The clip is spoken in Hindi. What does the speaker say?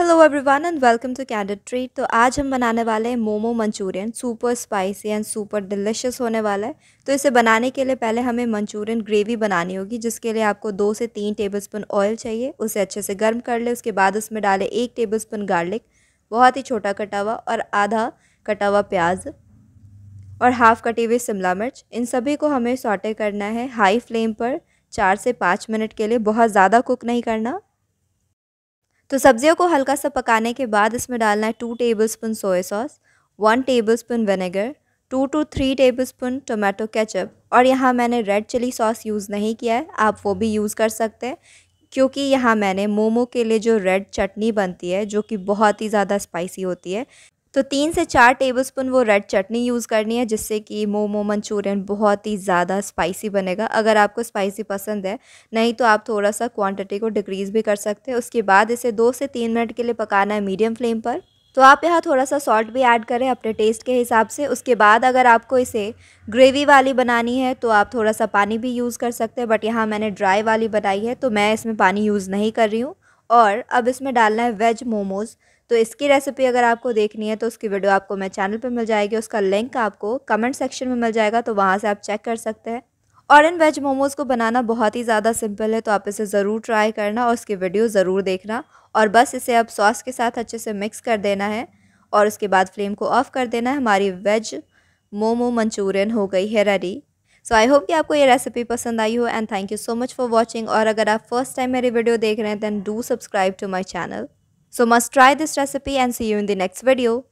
hello everyone and welcome to candid treat तो आज हम बनाने वाले हैं momo Manchurian super spicy and super delicious होने वाला है तो इसे बनाने के लिए पहले हमें मंचूरियन ग्रेवी बनानी होगी जिसके लिए आपको दो से तीन टेबलस्पून ऑयल चाहिए उसे अच्छे से गर्म कर ले उसके बाद उसमें डालें एक टेबल गार्लिक बहुत ही छोटा कटा हुआ और आधा कटा हुआ प्याज और हाफ़ कटी हुई शिमला मिर्च इन सभी को हमें सॉटे करना है हाई फ्लेम पर चार से पाँच मिनट के लिए बहुत ज़्यादा कुक नहीं करना तो सब्जियों को हल्का सा पकाने के बाद इसमें डालना है two tablespoon soya sauce one tablespoon vinegar two two three tablespoon tomato ketchup और यहाँ मैंने रेड चिली सॉस यूज़ नहीं किया है आप वो भी यूज़ कर सकते हैं क्योंकि यहाँ मैंने मोमो के लिए जो रेड चटनी बनती है जो कि बहुत ही ज़्यादा स्पाइसी होती है तो तीन से चार टेबलस्पून वो रेड चटनी यूज़ करनी है जिससे कि मोमो मंचूरियन बहुत ही ज़्यादा स्पाइसी बनेगा अगर आपको स्पाइसी पसंद है नहीं तो आप थोड़ा सा क्वांटिटी को डिक्रीज़ भी कर सकते हैं उसके बाद इसे दो से तीन मिनट के लिए पकाना है मीडियम फ्लेम पर तो आप यहाँ थोड़ा सा सॉल्ट भी ऐड करें अपने टेस्ट के हिसाब से उसके बाद अगर आपको इसे ग्रेवी वाली बनानी है तो आप थोड़ा सा पानी भी यूज़ कर सकते हैं बट यहाँ मैंने ड्राई वाली बनाई है तो मैं इसमें पानी यूज़ नहीं कर रही हूँ और अब इसमें डालना है वेज मोमोज़ तो इसकी रेसिपी अगर आपको देखनी है तो उसकी वीडियो आपको मेरे चैनल पे मिल जाएगी उसका लिंक आपको कमेंट सेक्शन में मिल जाएगा तो वहाँ से आप चेक कर सकते हैं और इन वेज मोमोज़ को बनाना बहुत ही ज़्यादा सिंपल है तो आप इसे ज़रूर ट्राई करना और उसकी वीडियो ज़रूर देखना और बस इसे अब सॉस के साथ अच्छे से मिक्स कर देना है और उसके बाद फ्लेम को ऑफ़ कर देना है हमारी वेज मोमो मंचूरियन हो गई है रेडी सो आई होप कि आपको ये रेसिपी पसंद आई हो and thank you so much for watching और अगर आप फर्स्ट टाइम मेरी वीडियो देख रहे हैं then do subscribe to my channel so must try this recipe and see you in the next video